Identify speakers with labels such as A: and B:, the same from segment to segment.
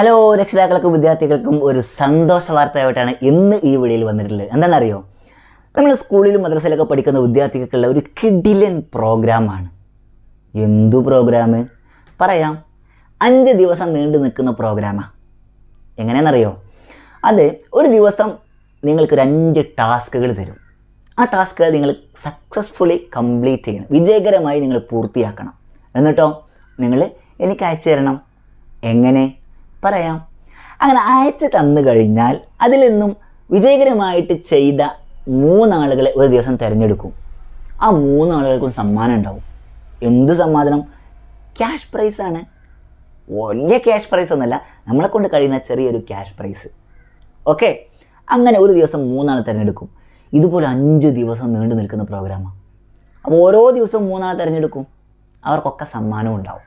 A: hello രക്ഷിതാക്കൾക്കും വിദ്യാർത്ഥികൾക്കും ഒരു സന്തോഷ വാർത്തയായിട്ടാണ് ഇന്ന് ഈ വീഡിയോയിൽ വന്നിട്ടുള്ളത് എന്താണെന്നറിയോ നമ്മൾ സ്കൂളിലും മദ്രസയിലൊക്കെ പഠിക്കുന്ന വിദ്യാർത്ഥികൾക്കുള്ള ഒരു കിഡിലൻ പ്രോഗ്രാമാണ് എന്തു പ്രോഗ്രാം പറയാം അഞ്ച് ദിവസം നീണ്ടു നിൽക്കുന്ന പ്രോഗ്രാമാണ് എങ്ങനെയാണെന്നറിയോ അത് ഒരു ദിവസം നിങ്ങൾക്കൊരു അഞ്ച് ടാസ്കുകൾ തരും ആ ടാസ്കുകൾ നിങ്ങൾ സക്സസ്ഫുള്ളി കംപ്ലീറ്റ് ചെയ്യണം വിജയകരമായി നിങ്ങൾ പൂർത്തിയാക്കണം എന്നിട്ടോ നിങ്ങൾ എനിക്ക് അയച്ചു തരണം എങ്ങനെ പറയാം അങ്ങനെ അയച്ചു തന്നു കഴിഞ്ഞാൽ അതിൽ നിന്നും വിജയകരമായിട്ട് ചെയ്ത മൂന്നാളുകളെ ഒരു ദിവസം തിരഞ്ഞെടുക്കും ആ മൂന്നാളുകൾക്കും സമ്മാനം ഉണ്ടാവും എന്ത് സമ്മാനം ക്യാഷ് പ്രൈസാണ് വലിയ ക്യാഷ് പ്രൈസ് ഒന്നല്ല നമ്മളെ കൊണ്ട് കഴിയുന്ന ചെറിയൊരു ക്യാഷ് പ്രൈസ് ഓക്കെ അങ്ങനെ ഒരു ദിവസം മൂന്നാളെ തിരഞ്ഞെടുക്കും ഇതുപോലെ അഞ്ച് ദിവസം നീണ്ടു നിൽക്കുന്ന പ്രോഗ്രാമാണ് അപ്പോൾ ഓരോ ദിവസവും മൂന്നാളെ തിരഞ്ഞെടുക്കും അവർക്കൊക്കെ സമ്മാനം ഉണ്ടാവും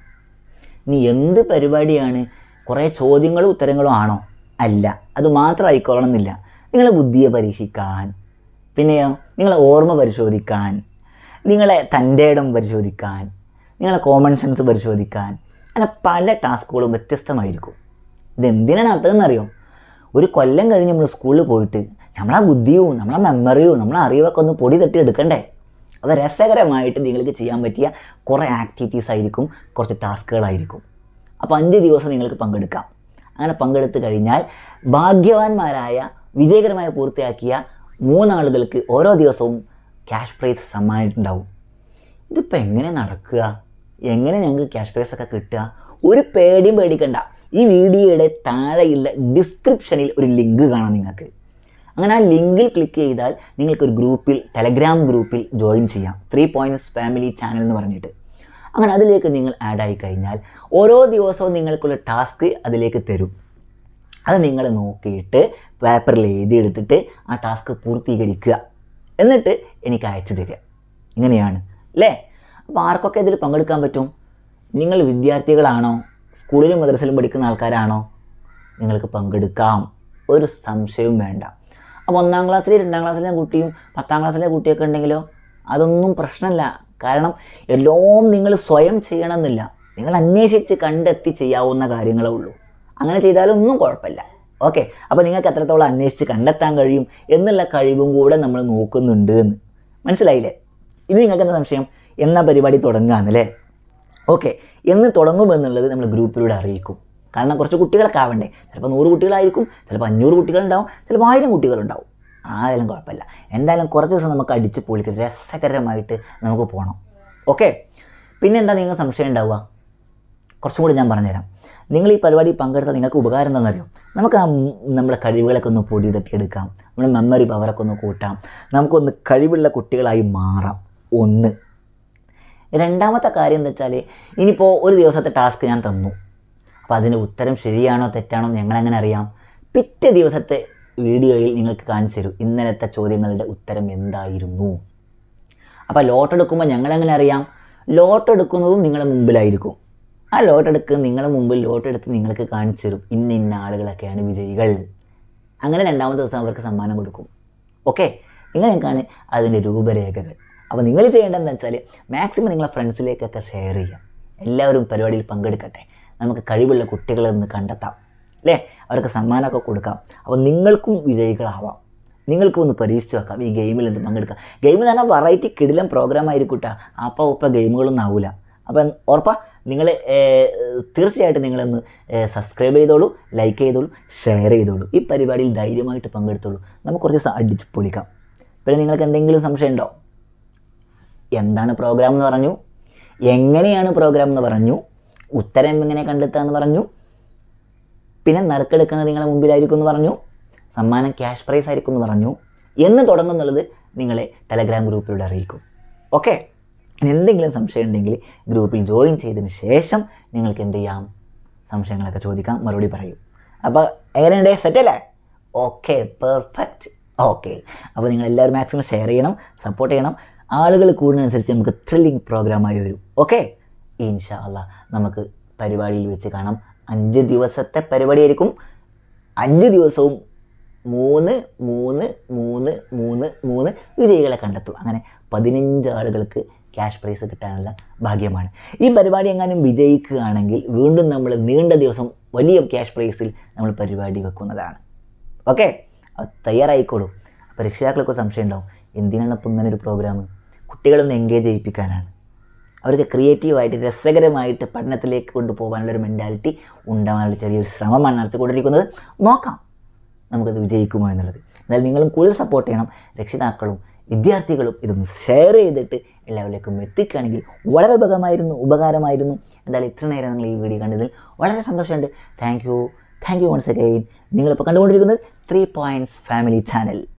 A: ഇനി എന്ത് പരിപാടിയാണ് കുറേ ചോദ്യങ്ങളും ഉത്തരങ്ങളും ആണോ അല്ല അത് മാത്രം എന്നില്ല നിങ്ങളെ ബുദ്ധിയെ പരീക്ഷിക്കാൻ പിന്നെയോ നിങ്ങളെ ഓർമ്മ പരിശോധിക്കാൻ നിങ്ങളെ തൻ്റെ ഇടം പരിശോധിക്കാൻ നിങ്ങളെ കോമൺ സെൻസ് പരിശോധിക്കാൻ അങ്ങനെ പല ടാസ്കുകളും വ്യത്യസ്തമായിരിക്കും ഇതെന്തിനാണ് നടത്തുന്നതെന്നറിയോ ഒരു കൊല്ലം കഴിഞ്ഞ് നമ്മൾ സ്കൂളിൽ പോയിട്ട് നമ്മളെ ബുദ്ധിയും നമ്മളെ മെമ്മറിയും നമ്മളെ അറിവൊക്കെ ഒന്ന് പൊടി തട്ടി എടുക്കണ്ടേ അപ്പോൾ രസകരമായിട്ട് നിങ്ങൾക്ക് ചെയ്യാൻ പറ്റിയ കുറേ ആക്ടിവിറ്റീസ് ആയിരിക്കും കുറച്ച് ടാസ്കുകളായിരിക്കും അപ്പോൾ അഞ്ച് ദിവസം നിങ്ങൾക്ക് പങ്കെടുക്കാം അങ്ങനെ പങ്കെടുത്തു കഴിഞ്ഞാൽ ഭാഗ്യവാന്മാരായ വിജയകരമായി പൂർത്തിയാക്കിയ മൂന്നാളുകൾക്ക് ഓരോ ദിവസവും ക്യാഷ് പ്രൈസ് സമ്മാനിട്ടുണ്ടാവും ഇതിപ്പോൾ എങ്ങനെ നടക്കുക എങ്ങനെ ഞങ്ങൾക്ക് ക്യാഷ് പ്രൈസ് ഒക്കെ കിട്ടുക ഒരു പേടിയും പേടിക്കണ്ട ഈ വീഡിയോയുടെ താഴെയുള്ള ഡിസ്ക്രിപ്ഷനിൽ ഒരു ലിങ്ക് കാണാം നിങ്ങൾക്ക് അങ്ങനെ ആ ലിങ്കിൽ ക്ലിക്ക് ചെയ്താൽ നിങ്ങൾക്കൊരു ഗ്രൂപ്പിൽ ടെലഗ്രാം ഗ്രൂപ്പിൽ ജോയിൻ ചെയ്യാം ത്രീ പോയിൻറ്റ്സ് ഫാമിലി ചാനൽ എന്ന് പറഞ്ഞിട്ട് അങ്ങനെ അതിലേക്ക് നിങ്ങൾ ആഡായി കഴിഞ്ഞാൽ ഓരോ ദിവസവും നിങ്ങൾക്കുള്ള ടാസ്ക് അതിലേക്ക് തരും അത് നിങ്ങൾ നോക്കിയിട്ട് പേപ്പറിൽ എടുത്തിട്ട് ആ ടാസ്ക് പൂർത്തീകരിക്കുക എന്നിട്ട് എനിക്ക് അയച്ചു തരിക ഇങ്ങനെയാണ് അല്ലേ അപ്പോൾ ആർക്കൊക്കെ ഇതിൽ പങ്കെടുക്കാൻ പറ്റും നിങ്ങൾ വിദ്യാർത്ഥികളാണോ സ്കൂളിലും മദ്രസയിലും പഠിക്കുന്ന ആൾക്കാരാണോ നിങ്ങൾക്ക് പങ്കെടുക്കാം ഒരു സംശയവും വേണ്ട അപ്പോൾ ഒന്നാം ക്ലാസ്സിലെ രണ്ടാം ക്ലാസ്സിലെ കുട്ടിയും പത്താം ക്ലാസ്സിലെ കുട്ടിയൊക്കെ ഉണ്ടെങ്കിലോ അതൊന്നും പ്രശ്നമല്ല കാരണം എല്ലാം നിങ്ങൾ സ്വയം ചെയ്യണമെന്നില്ല നിങ്ങൾ അന്വേഷിച്ച് കണ്ടെത്തി ചെയ്യാവുന്ന കാര്യങ്ങളേ ഉള്ളൂ അങ്ങനെ ചെയ്താലൊന്നും കുഴപ്പമില്ല ഓക്കെ അപ്പോൾ നിങ്ങൾക്ക് എത്രത്തോളം അന്വേഷിച്ച് കണ്ടെത്താൻ കഴിയും എന്നുള്ള കഴിവും കൂടെ നമ്മൾ നോക്കുന്നുണ്ട് എന്ന് മനസ്സിലായില്ലേ ഇനി നിങ്ങൾക്ക് എന്താ സംശയം എന്ന പരിപാടി തുടങ്ങുകയെന്നല്ലേ ഓക്കെ എന്ന് തുടങ്ങുമെന്നുള്ളത് നമ്മൾ ഗ്രൂപ്പിലൂടെ അറിയിക്കും കാരണം കുറച്ച് കുട്ടികളൊക്കെ ആവണ്ടേ ചിലപ്പോൾ നൂറ് കുട്ടികളായിരിക്കും ചിലപ്പോൾ അഞ്ഞൂറ് കുട്ടികളുണ്ടാവും ചിലപ്പോൾ ആയിരം കുട്ടികളുണ്ടാവും ആരെങ്കിലും കുഴപ്പമില്ല എന്തായാലും കുറച്ച് ദിവസം നമുക്ക് അടിച്ച് പൊളിക്ക് രസകരമായിട്ട് നമുക്ക് പോകണം ഓക്കെ പിന്നെ എന്താ നിങ്ങൾക്ക് സംശയം ഉണ്ടാവുക കുറച്ചും കൂടി ഞാൻ പറഞ്ഞുതരാം നിങ്ങൾ ഈ പരിപാടി പങ്കെടുത്താൽ നിങ്ങൾക്ക് ഉപകാരം എന്താണെന്നറിയോ നമുക്ക് ആ നമ്മുടെ കഴിവുകളൊക്കെ ഒന്ന് പൊടി തട്ടിയെടുക്കാം നമ്മുടെ മെമ്മറി പവറൊക്കെ ഒന്ന് കൂട്ടാം നമുക്കൊന്ന് കഴിവുള്ള കുട്ടികളായി മാറാം ഒന്ന് രണ്ടാമത്തെ കാര്യം എന്താ വെച്ചാൽ ഇനിയിപ്പോൾ ഒരു ദിവസത്തെ ടാസ്ക് ഞാൻ തന്നു അപ്പോൾ അതിൻ്റെ ഉത്തരം ശരിയാണോ തെറ്റാണോ എന്ന് ഞങ്ങളെങ്ങനെ അറിയാം പിറ്റേ ദിവസത്തെ വീഡിയോയിൽ നിങ്ങൾക്ക് കാണിച്ചു തരും ഇന്നലത്തെ ചോദ്യങ്ങളുടെ ഉത്തരം എന്തായിരുന്നു അപ്പോൾ ലോട്ട് എടുക്കുമ്പോൾ ഞങ്ങളെങ്ങനെ അറിയാം ലോട്ട് എടുക്കുന്നതും നിങ്ങളുടെ മുമ്പിലായിരിക്കും ആ ലോട്ട് എടുക്കുക നിങ്ങളുടെ മുമ്പിൽ ലോട്ട് എടുത്ത് നിങ്ങൾക്ക് കാണിച്ചു തരും ഇന്ന ഇന്ന ആളുകളൊക്കെയാണ് വിജയികൾ അങ്ങനെ രണ്ടാമത്തെ ദിവസം അവർക്ക് സമ്മാനം കൊടുക്കും ഓക്കെ ഇങ്ങനെയൊക്കെയാണ് അതിൻ്റെ രൂപരേഖകൾ അപ്പോൾ നിങ്ങൾ ചെയ്യേണ്ടതെന്ന് വെച്ചാൽ മാക്സിമം നിങ്ങളെ ഫ്രണ്ട്സിലേക്കൊക്കെ ഷെയർ ചെയ്യാം എല്ലാവരും പരിപാടിയിൽ പങ്കെടുക്കട്ടെ നമുക്ക് കഴിവുള്ള കുട്ടികളെ ഒന്ന് കണ്ടെത്താം അല്ലേ അവർക്ക് സമ്മാനമൊക്കെ കൊടുക്കാം അപ്പോൾ നിങ്ങൾക്കും വിജയികളാവാം നിങ്ങൾക്ക് ഒന്ന് പരീക്ഷിച്ച് വെക്കാം ഈ ഗെയിമിൽ എന്ത് പങ്കെടുക്കാം ഗെയിം എന്ന് പറഞ്ഞാൽ വെറൈറ്റി കിടിലം പ്രോഗ്രാം ആയിരിക്കും അപ്പം ഉപ്പ ഗെയിമുകളൊന്നും ആവില്ല അപ്പം ഉറപ്പ നിങ്ങൾ തീർച്ചയായിട്ടും നിങ്ങളൊന്ന് സബ്സ്ക്രൈബ് ചെയ്തോളൂ ലൈക്ക് ചെയ്തോളൂ ഷെയർ ചെയ്തോളൂ ഈ പരിപാടിയിൽ ധൈര്യമായിട്ട് പങ്കെടുത്തോളൂ നമുക്ക് കുറച്ച് അടിച്ച് പൊളിക്കാം പിന്നെ നിങ്ങൾക്ക് എന്തെങ്കിലും സംശയം ഉണ്ടോ എന്താണ് പ്രോഗ്രാം എന്ന് പറഞ്ഞു എങ്ങനെയാണ് പ്രോഗ്രാം എന്ന് പറഞ്ഞു ഉത്തരം എങ്ങനെ കണ്ടെത്തുക എന്ന് പറഞ്ഞു പിന്നെ നറുക്കെടുക്കുന്നത് നിങ്ങളുടെ മുമ്പിലായിരിക്കും എന്ന് പറഞ്ഞു സമ്മാനം ക്യാഷ് പ്രൈസ് ആയിരിക്കും എന്ന് പറഞ്ഞു എന്ന് തുടങ്ങുന്നുള്ളത് നിങ്ങളെ ടെലഗ്രാം ഗ്രൂപ്പിലൂടെ അറിയിക്കും ഓക്കെ എന്തെങ്കിലും സംശയം ഉണ്ടെങ്കിൽ ഗ്രൂപ്പിൽ ജോയിൻ ചെയ്തതിന് ശേഷം നിങ്ങൾക്ക് എന്ത് ചെയ്യാം സംശയങ്ങളൊക്കെ ചോദിക്കാം മറുപടി പറയും അപ്പോൾ എങ്ങനെയുണ്ട് അല്ലേ ഓക്കെ പെർഫെക്റ്റ് ഓക്കെ അപ്പോൾ നിങ്ങൾ എല്ലാവരും മാക്സിമം ഷെയർ ചെയ്യണം സപ്പോർട്ട് ചെയ്യണം ആളുകൾ കൂടുന്നതിനനുസരിച്ച് നമുക്ക് ത്രില്ലിംഗ് പ്രോഗ്രാമായി വരും ഓക്കെ ഇൻഷാ നമുക്ക് പരിപാടിയിൽ വെച്ച് കാണാം അഞ്ച് ദിവസത്തെ പരിപാടിയായിരിക്കും അഞ്ച് ദിവസവും മൂന്ന് മൂന്ന് മൂന്ന് മൂന്ന് മൂന്ന് വിജയികളെ കണ്ടെത്തും അങ്ങനെ പതിനഞ്ച് ആളുകൾക്ക് ക്യാഷ് പ്രൈസ് കിട്ടാനുള്ള ഭാഗ്യമാണ് ഈ പരിപാടി എങ്ങാനും വിജയിക്കുകയാണെങ്കിൽ വീണ്ടും നമ്മൾ നീണ്ട ദിവസം വലിയ ക്യാഷ് പ്രൈസിൽ നമ്മൾ പരിപാടി വെക്കുന്നതാണ് ഓക്കെ തയ്യാറായിക്കോളൂ അപ്പോൾ രക്ഷിതാക്കൾക്ക് സംശയം ഉണ്ടാവും എന്തിനാണ് അപ്പോൾ ഇങ്ങനെ ഒരു പ്രോഗ്രാം കുട്ടികളൊന്ന് എൻഗേജ് ചെയ്യിപ്പിക്കാനാണ് അവർക്ക് ക്രിയേറ്റീവായിട്ട് രസകരമായിട്ട് പഠനത്തിലേക്ക് കൊണ്ടുപോകാനുള്ളൊരു മെൻറ്റാലിറ്റി ഉണ്ടാകാനുള്ള ചെറിയൊരു ശ്രമമാണ് നടത്തിക്കൊണ്ടിരിക്കുന്നത് നോക്കാം നമുക്കത് വിജയിക്കുമോ എന്നുള്ളത് എന്നാൽ നിങ്ങളും കൂടുതൽ സപ്പോർട്ട് ചെയ്യണം രക്ഷിതാക്കളും വിദ്യാർത്ഥികളും ഇതൊന്ന് ഷെയർ ചെയ്തിട്ട് എല്ലാവരിലേക്കും എത്തിക്കുകയാണെങ്കിൽ വളരെ ഉപകമായിരുന്നു ഉപകാരമായിരുന്നു എന്തായാലും ഇത്ര നേരം നിങ്ങൾ ഈ വീഡിയോ കണ്ടതിൽ വളരെ സന്തോഷമുണ്ട് thank you thank you once again നിങ്ങളിപ്പോൾ കണ്ടുകൊണ്ടിരിക്കുന്നത് ത്രീ പോയിൻറ്റ്സ് ഫാമിലി ചാനൽ